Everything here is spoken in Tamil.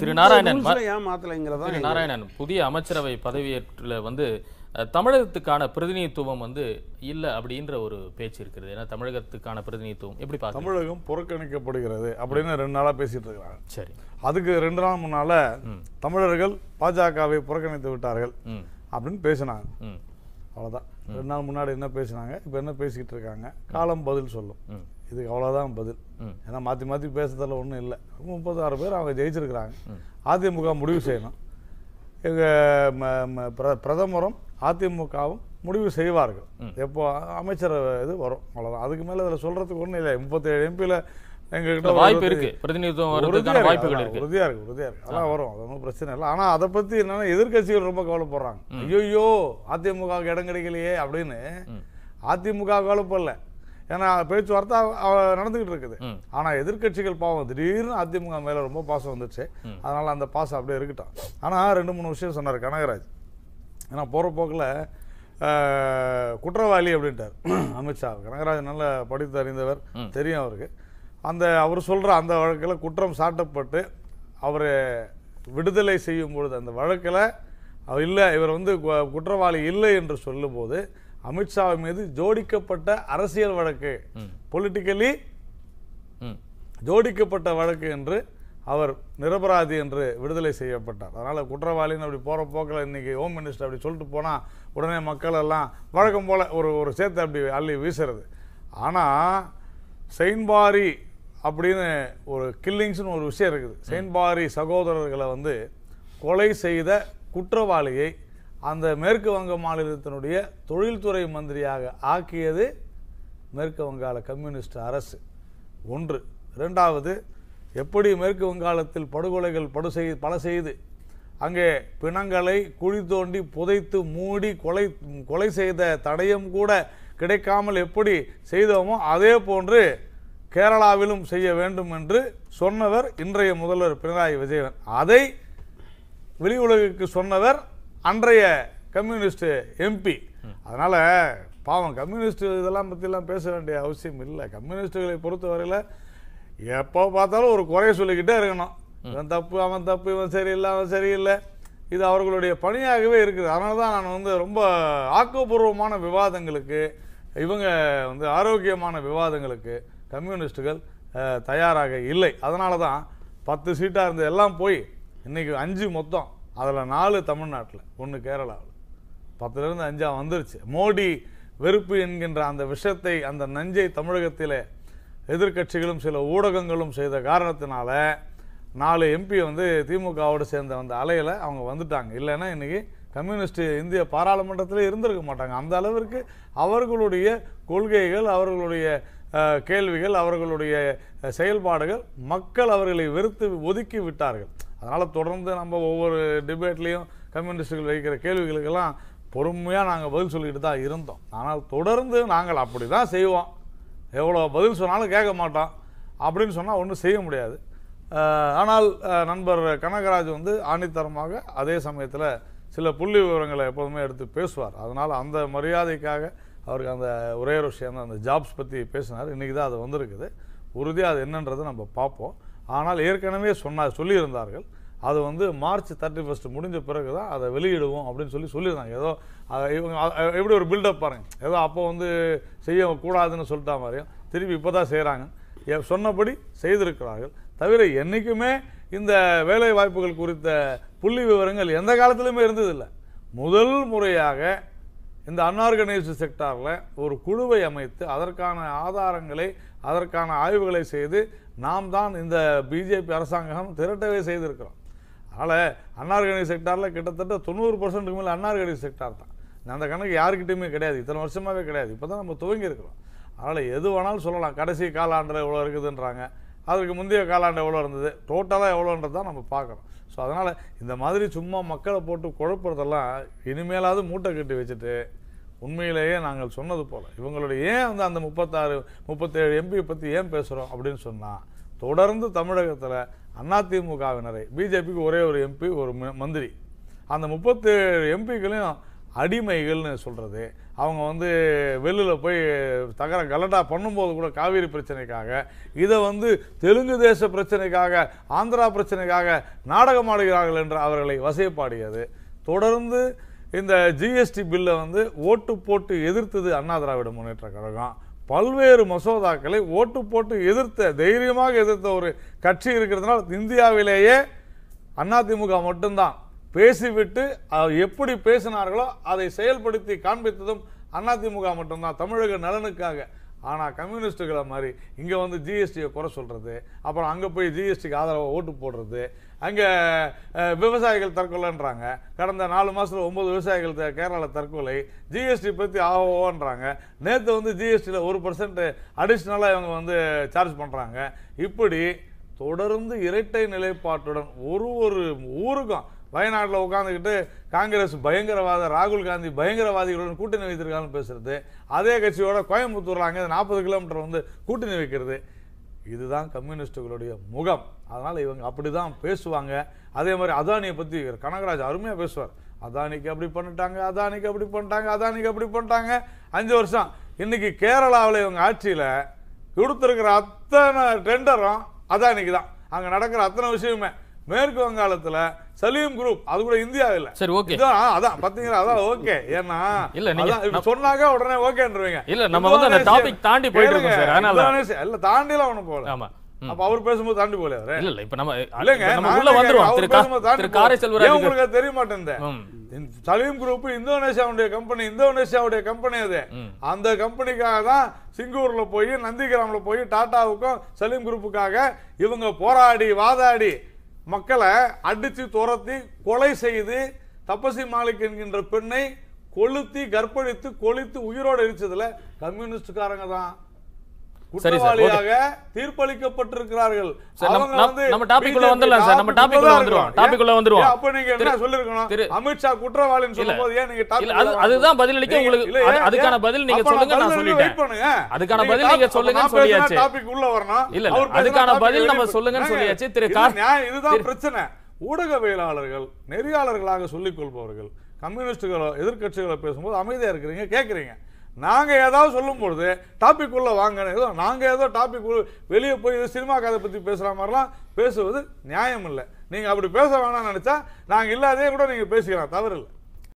திரு நாராயணன் ஏன் நாராயணன் புதிய அமைச்சரவை பதவியேற்றுல வந்து தமிழகத்துக்கான பிரதிநிதித்துவம் வந்து இல்லை அப்படின்ற ஒரு பேச்சு இருக்கிறது ஏன்னா தமிழகத்துக்கான பிரதிநிதித்துவம் எப்படி பார்க்க தமிழகம் புறக்கணிக்கப்படுகிறது அப்படின்னு ரெண்டு நாளாக பேசிட்டு இருக்கிறாங்க சரி அதுக்கு ரெண்டு நாள் முன்னால தமிழர்கள் பாஜகவை புறக்கணித்து விட்டார்கள் அப்படின்னு பேசினாங்க அவ்வளோதான் ரெண்டு நாள் முன்னாடி என்ன பேசினாங்க இப்போ என்ன பேசிக்கிட்டு இருக்காங்க காலம் பதில் சொல்லும் இதுக்கு அவ்வளோதான் பதில் ஏன்னா மாற்றி மாற்றி பேசுறதில் ஒன்றும் இல்லை முப்பத்தாறு பேர் அவங்க ஜெயிச்சிருக்கிறாங்க அதிமுக முடிவு செய்யணும் எங்கள் பிர பிரதமரும் அதிமுகவும் முடிவு செய்வார்கள் எப்போ அமைச்சர் இது வரும் அவ்வளோதான் அதுக்கு மேலே அதில் சொல்கிறதுக்கு ஒன்றும் இல்லை முப்பத்தேழு எம்பியில் எங்ககிட்ட வாய்ப்பு இருக்கு பிரதிநிதித்துவம் வாய்ப்புகள் இருக்கு உறுதியா இருக்கு உறுதியா இருக்கு அதெல்லாம் வரும் அது ஒன்றும் பிரச்சனை இல்லை ஆனால் அதை பற்றி என்னன்னா எதிர்கட்சிகள் ரொம்ப கவலைப்படுறாங்க ஐயோ அதிமுக இடம் கிடைக்கலையே அப்படின்னு அதிமுக கவலைப்படல ஏன்னா பேச்சுவார்த்தை நடந்துகிட்டு இருக்குது ஆனால் எதிர்கட்சிகள் பாவம் திடீர்னு அதிமுக மேலே ரொம்ப பாசம் வந்துச்சு அதனால் அந்த பாசம் அப்படியே இருக்கட்டும் ஆனால் ரெண்டு மூணு விஷயம் சொன்னார் கனகராஜ் ஏன்னா போகிற போக்கில் குற்றவாளி அப்படின்ட்டார் அமித்ஷா கனகராஜ் நல்ல படித்து அறிந்தவர் தெரியும் அவருக்கு அந்த அவர் சொல்கிற அந்த வழக்கில் குற்றம் சாட்டப்பட்டு அவர் விடுதலை செய்யும் பொழுது அந்த வழக்கில் இல்லை இவர் வந்து குற்றவாளி இல்லை என்று சொல்லும்போது அமித்ஷா மீது ஜோடிக்கப்பட்ட அரசியல் வழக்கு பொலிட்டிக்கலி ஜோடிக்கப்பட்ட வழக்கு என்று அவர் நிரபராதி என்று விடுதலை செய்யப்பட்டார் அதனால் குற்றவாளின்னு அப்படி போகிற போக்கில் இன்றைக்கி ஹோம் மினிஸ்டர் அப்படி சொல்லிட்டு போனால் உடனே மக்கள் எல்லாம் வழக்கம் போல் ஒரு ஒரு சேர்த்து அப்படி அள்ளி வீசுறது ஆனால் செயின்பாரி அப்படின்னு ஒரு கில்லிங்ஸ்னு ஒரு விஷயம் இருக்குது செயின்பாரி சகோதரர்களை வந்து கொலை செய்த குற்றவாளியை அந்த மேற்கு வங்க மாநிலத்தினுடைய தொழில்துறை மந்திரியாக ஆக்கியது மேற்கு வங்காள கம்யூனிஸ்ட் அரசு ஒன்று ரெண்டாவது எப்படி மேற்கு வங்காளத்தில் படுகொலைகள் படு செய் பல செய்து அங்கே பிணங்களை குழி தோண்டி புதைத்து மூடி கொலை கொலை செய்த தடயம் கூட கிடைக்காமல் எப்படி செய்தோமோ அதே போன்று கேரளாவிலும் செய்ய வேண்டும் என்று சொன்னவர் இன்றைய முதல்வர் பினராயி விஜயன் அதை வெளி உலகுக்கு சொன்னவர் அன்றைய கம்யூனிஸ்ட் எம்பி அதனால் பாவம் கம்யூனிஸ்ட் இதெல்லாம் பற்றிலாம் பேச வேண்டிய அவசியம் இல்லை கம்யூனிஸ்டுகளை பொறுத்தவரையில் எப்போ பார்த்தாலும் ஒரு குறைய சொல்லிக்கிட்டே இருக்கணும் இவன் தப்பு அவன் தப்பு இவன் சரியில்லை அவன் சரியில்லை இது அவர்களுடைய பணியாகவே இருக்குது அதனால தான் நான் வந்து ரொம்ப ஆக்கப்பூர்வமான விவாதங்களுக்கு இவங்க வந்து ஆரோக்கியமான விவாதங்களுக்கு கம்யூனிஸ்டுகள் தயாராக இல்லை அதனால தான் பத்து சீட்டாக இருந்த எல்லாம் போய் இன்றைக்கி அஞ்சு மொத்தம் அதில் நாலு தமிழ்நாட்டில் ஒன்று கேரளாவில் பத்துலேருந்து அஞ்சாக வந்துருச்சு மோடி வெறுப்பு என்கின்ற அந்த விஷத்தை அந்த நஞ்சை தமிழகத்தில் எதிர்கட்சிகளும் சில ஊடகங்களும் செய்த காரணத்தினால நாலு எம்பி வந்து திமுகவோடு சேர்ந்த அந்த அலையில் அவங்க வந்துட்டாங்க இல்லைன்னா இன்றைக்கி கம்யூனிஸ்ட் இந்திய பாராளுமன்றத்தில் இருந்திருக்க மாட்டாங்க அந்த அளவிற்கு அவர்களுடைய கொள்கைகள் அவர்களுடைய கேள்விகள் அவர்களுடைய செயல்பாடுகள் மக்கள் அவர்களை வெறுத்து ஒதுக்கி விட்டார்கள் அதனால் தொடர்ந்து நம்ம ஒவ்வொரு டிபேட்லேயும் கம்யூனிஸ்டுகள் வைக்கிற கேள்விகளுக்கெல்லாம் பொறுமையாக நாங்கள் பதில் சொல்லிக்கிட்டு தான் இருந்தோம் ஆனால் தொடர்ந்து நாங்கள் அப்படி தான் செய்வோம் எவ்வளோ பதில் சொன்னாலும் கேட்க மாட்டோம் அப்படின்னு சொன்னால் ஒன்றும் செய்ய முடியாது ஆனால் நண்பர் கனகராஜ் வந்து ஆணித்தரமாக அதே சமயத்தில் சில புள்ளி விவரங்களை எப்போதுமே எடுத்து பேசுவார் அதனால் அந்த மரியாதைக்காக அவருக்கு அந்த ஒரே விஷயம் அந்த ஜாப்ஸ் பற்றி பேசினார் இன்றைக்கி தான் அது வந்திருக்குது உறுதியாக அது என்னன்றதை நம்ம பார்ப்போம் ஆனால் ஏற்கனவே சொன்னா சொல்லியிருந்தார்கள் அது வந்து மார்ச் தேர்ட்டி ஃபஸ்ட் முடிஞ்ச பிறகு தான் அதை வெளியிடுவோம் அப்படின்னு சொல்லி சொல்லியிருந்தாங்க ஏதோ இவங்க எப்படி ஒரு பில்டப் பாருங்க ஏதோ அப்போ வந்து செய்யக்கூடாதுன்னு சொல்லிட்டா மாதிரியும் திருப்பி இப்போ தான் செய்கிறாங்க சொன்னபடி செய்திருக்கிறார்கள் தவிர என்றைக்குமே இந்த வேலை வாய்ப்புகள் குறித்த புள்ளி விவரங்கள் எந்த காலத்திலுமே இருந்ததில்லை முதல் முறையாக இந்த அன்ஆர்கனைஸ்டு செக்டாரில் ஒரு குழுவை அமைத்து அதற்கான ஆதாரங்களை அதற்கான ஆய்வுகளை செய்து நாம் தான் இந்த பிஜேபி அரசாங்கம் திரட்டவே செய்திருக்கிறோம் அதனால் அன்னார்கனி செக்டாரில் கிட்டத்தட்ட தொண்ணூறு பர்சன்ட்டுக்கு மேலே அன்னார்கனி செக்டார் தான் அந்த கணக்கு யாருக்கிட்டையுமே கிடையாது இத்தனை வருஷமாகவே கிடையாது இப்போ தான் நம்ம துவங்கியிருக்கிறோம் அதனால் எது வேணாலும் சொல்லலாம் கடைசி காலாண்டில் எவ்வளோ இருக்குதுன்றாங்க அதற்கு முந்தைய காலாண்டு எவ்வளோ இருந்தது டோட்டலாக எவ்வளோன்றது தான் நம்ம பார்க்குறோம் ஸோ அதனால் இந்த மாதிரி சும்மா மக்களை போட்டு குழப்புறதெல்லாம் இனிமேலாவது மூட்டை கட்டி வச்சுட்டு உண்மையிலேயே நாங்கள் சொன்னது போல் இவங்களுடைய ஏன் வந்து அந்த முப்பத்தாறு முப்பத்தேழு எம்பியை பற்றி ஏன் பேசுகிறோம் அப்படின்னு சொன்னால் தொடர்ந்து தமிழகத்தில் அதிமுகவினரை பிஜேபிக்கு ஒரே ஒரு எம்பி ஒரு மந்திரி அந்த முப்பத்தேழு எம்பிக்களையும் அடிமைகள்னு சொல்கிறது அவங்க வந்து வெளியில் போய் தகர கலட்டா பண்ணும்போது கூட காவிரி பிரச்சனைக்காக இதை வந்து தெலுங்கு தேச பிரச்சனைக்காக ஆந்திரா பிரச்சனைக்காக நாடகமாடுகிறார்கள் என்று அவர்களை வசைப்பாடியது தொடர்ந்து இந்த ஜிஎஸ்டி பில்லை வந்து ஓட்டு போட்டு எதிர்த்தது அண்ணா திராவிட முன்னேற்ற கழகம் பல்வேறு மசோதாக்களை ஓட்டு போட்டு எதிர்த்த தைரியமாக எதிர்த்த ஒரு கட்சி இருக்கிறதுனால இந்தியாவிலேயே அதிமுக மட்டும்தான் பேசிவிட்டு எப்படி பேசினார்களோ அதை செயல்படுத்தி காண்பித்ததும் அதிமுக மட்டும்தான் தமிழக நலனுக்காக ஆனால் கம்யூனிஸ்ட்டுகளை மாதிரி இங்கே வந்து ஜிஎஸ்டியை குறை சொல்கிறது அப்புறம் அங்கே போய் ஜிஎஸ்டிக்கு ஆதரவாக ஓட்டு போடுறது அங்கே விவசாயிகள் தற்கொலைன்றாங்க கடந்த நாலு மாதத்தில் ஒம்பது விவசாயிகள் கேரளாவில் தற்கொலை ஜிஎஸ்டி பற்றி ஆகோன்றாங்க நேற்று வந்து ஜிஎஸ்டியில் ஒரு பர்சன்ட்டு அடிஷ்னலாக இவங்க வந்து சார்ஜ் பண்ணுறாங்க இப்படி தொடர்ந்து இரட்டை நிலைப்பாட்டுடன் ஒரு ஒரு ஊருக்கும் வயநாட்டில் உட்காந்துக்கிட்டு காங்கிரஸ் பயங்கரவாத ராகுல் காந்தி பயங்கரவாதிகளுடன் கூட்டணி வைத்திருக்காங்கன்னு பேசுறது அதே கட்சியோட கோயம்புத்தூரில் அங்கே நாற்பது கிலோமீட்டர் வந்து கூட்டணி வைக்கிறது இதுதான் கம்யூனிஸ்டுகளுடைய முகம் அதனால் இவங்க அப்படி தான் பேசுவாங்க அதே மாதிரி அதானியை பற்றி கனகராஜ் அருமையாக பேசுவார் அதானிக்கு அப்படி பண்ணிட்டாங்க அதானிக்கு அப்படி பண்ணிட்டாங்க அதானிக்கு அப்படி பண்ணிட்டாங்க அஞ்சு வருஷம் இன்னைக்கு கேரளாவில் இவங்க ஆட்சியில் கொடுத்துருக்கிற அத்தனை டெண்டரும் அதானிக்கு தான் அங்கே நடக்கிற அத்தனை விஷயமே மேற்கு வங்காளத்தில் சலீம் குரூப் அது கூட இந்தியாவில் சரி ஓகே அதான் பாத்தீங்களா அதான் ஓகே ஏன்னா இல்ல நீங்க சொன்னாக்க உடனே ஓகேன்றீங்க இல்ல நம்ம வந்து அந்த டாபிக் தாண்டி போயிட்டு இருக்கோம் சார் அதனால இல்ல தாண்டி எல்லாம் ஒண்ணு போல ஆமா அப்ப அவர் பேசும்போது தாண்டி போல இல்ல இல்ல இப்ப நம்ம இல்லங்க நம்ம உள்ள வந்துருவோம் திரு காரை செல்வராஜ் உங்களுக்கு தெரிய மாட்டேங்குது சலீம் குரூப் இந்தோனேஷியாவுடைய கம்பெனி இந்தோனேஷியாவுடைய கம்பெனி அது அந்த கம்பெனிக்காக தான் சிங்கூர்ல போய் நந்திகிராம்ல போய் டாடாவுக்கும் சலீம் குரூப்புக்காக இவங்க போராடி வாதாடி மக்களை அடித்து துரத்தி கொலை செய்து தப்பசி மாலிக் என்கின்ற பெண்ணை கொளுத்தி கற்பழித்து கொளித்து உயிரோடு எரிச்சதில் கம்யூனிஸ்டுக்காரங்க தான் குற்றவாளியாக தீர்ப்பளிக்கப்பட்டிருக்கிறார்கள் நம்ம டாபிக் உள்ள சார் நம்ம டாபிக் வந்துருவோம் டாபிக் வந்துருவோம் அப்ப நீங்க என்ன சொல்லிருக்கணும் அமித்ஷா ஷா குற்றவாளின்னு சொல்லும்போது ஏன் நீங்க டாபிக் அதுதான் அளிக்க உங்களுக்கு அதுக்கான பதில் நீங்க சொல்லுங்க நான் சொல்லிட்டேன் அதுக்கான பதில் நீங்க சொல்லுங்க சொல்லியாச்சு டாபிக் உள்ள வரணும் இல்ல அதுக்கான பதில் நம்ம சொல்லுங்கன்னு சொல்லியாச்சு திரு இதுதான் பிரச்சனை ஊடகவியலாளர்கள் நெறியாளர்களாக சொல்லிக் கொள்பவர்கள் கம்யூனிஸ்டுகளோ எதிர்கட்சிகளோ பேசும்போது அமைதியா இருக்கிறீங்க கேட்கறீங்க நாங்கள் ஏதாவது சொல்லும் பொழுது டாபிக் உள்ளே வாங்க ஏதோ நாங்கள் ஏதோ டாபிக் வெளியே போய் சினிமா கதை பற்றி பேசுகிற மாதிரிலாம் பேசுவது நியாயம் இல்லை நீங்கள் அப்படி பேச வேணாம்னு நினச்சா நாங்கள் இல்லாதே கூட நீங்கள் பேசிக்கலாம் தவறு இல்லை